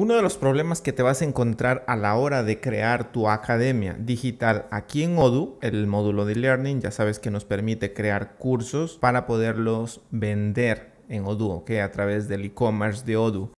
Uno de los problemas que te vas a encontrar a la hora de crear tu academia digital aquí en Odoo, el módulo de learning, ya sabes que nos permite crear cursos para poderlos vender en Odoo, que a través del e-commerce de Odoo.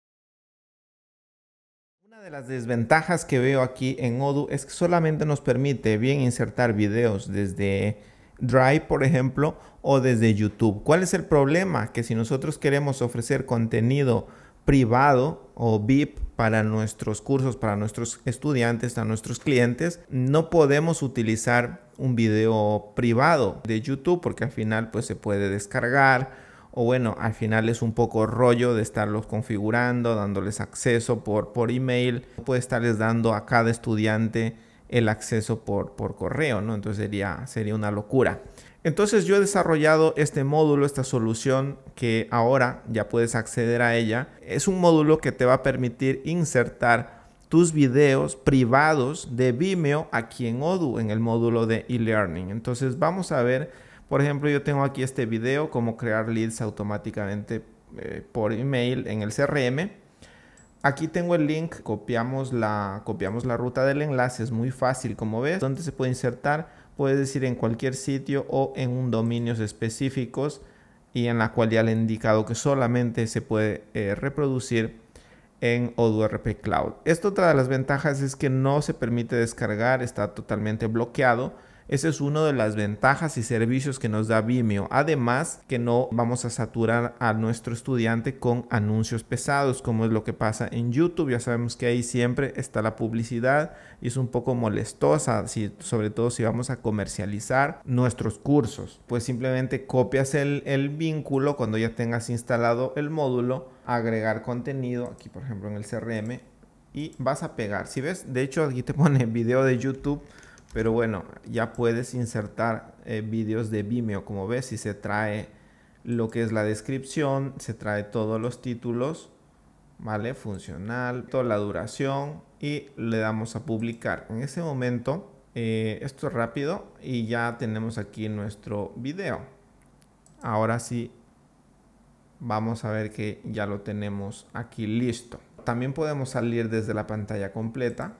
Una de las desventajas que veo aquí en Odoo es que solamente nos permite bien insertar videos desde Drive, por ejemplo, o desde YouTube. ¿Cuál es el problema? Que si nosotros queremos ofrecer contenido privado o VIP para nuestros cursos, para nuestros estudiantes, a nuestros clientes, no podemos utilizar un video privado de YouTube porque al final pues se puede descargar o bueno, al final es un poco rollo de estarlos configurando, dándoles acceso por, por email, puede estarles dando a cada estudiante el acceso por, correo, ¿no? Entonces sería, sería una locura. Entonces yo he desarrollado este módulo, esta solución que ahora ya puedes acceder a ella. Es un módulo que te va a permitir insertar tus videos privados de Vimeo aquí en Odoo en el módulo de e-learning. Entonces vamos a ver, por ejemplo, yo tengo aquí este video, cómo crear leads automáticamente eh, por email en el CRM. Aquí tengo el link, copiamos la, copiamos la ruta del enlace, es muy fácil como ves. donde se puede insertar? Puedes decir en cualquier sitio o en un dominios específicos y en la cual ya le he indicado que solamente se puede eh, reproducir en OduRP Cloud. Esto otra de las ventajas es que no se permite descargar, está totalmente bloqueado esa es uno de las ventajas y servicios que nos da Vimeo. Además que no vamos a saturar a nuestro estudiante con anuncios pesados, como es lo que pasa en YouTube. Ya sabemos que ahí siempre está la publicidad y es un poco molestosa, si, sobre todo si vamos a comercializar nuestros cursos. Pues simplemente copias el, el vínculo cuando ya tengas instalado el módulo, agregar contenido, aquí por ejemplo en el CRM, y vas a pegar. Si ves, de hecho aquí te pone video de YouTube pero bueno, ya puedes insertar eh, vídeos de Vimeo, como ves, si se trae lo que es la descripción, se trae todos los títulos, ¿vale? Funcional, toda la duración y le damos a publicar. En ese momento, eh, esto es rápido y ya tenemos aquí nuestro video. Ahora sí, vamos a ver que ya lo tenemos aquí listo. También podemos salir desde la pantalla completa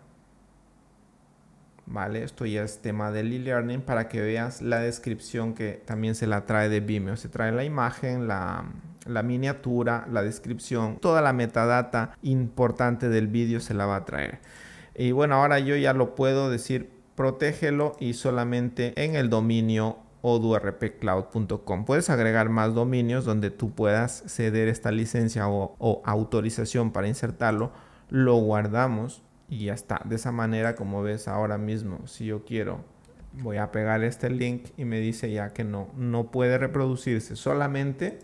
¿vale? Esto ya es tema del e-learning para que veas la descripción que también se la trae de Vimeo. Se trae la imagen, la, miniatura, la descripción, toda la metadata importante del vídeo se la va a traer. Y bueno, ahora yo ya lo puedo decir, protégelo y solamente en el dominio odurpcloud.com. Puedes agregar más dominios donde tú puedas ceder esta licencia o autorización para insertarlo. Lo guardamos y ya está. De esa manera, como ves ahora mismo, si yo quiero, voy a pegar este link y me dice ya que no, no puede reproducirse solamente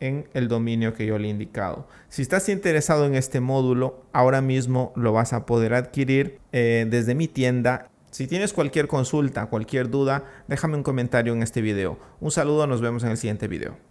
en el dominio que yo le he indicado. Si estás interesado en este módulo, ahora mismo lo vas a poder adquirir eh, desde mi tienda. Si tienes cualquier consulta, cualquier duda, déjame un comentario en este video. Un saludo, nos vemos en el siguiente video.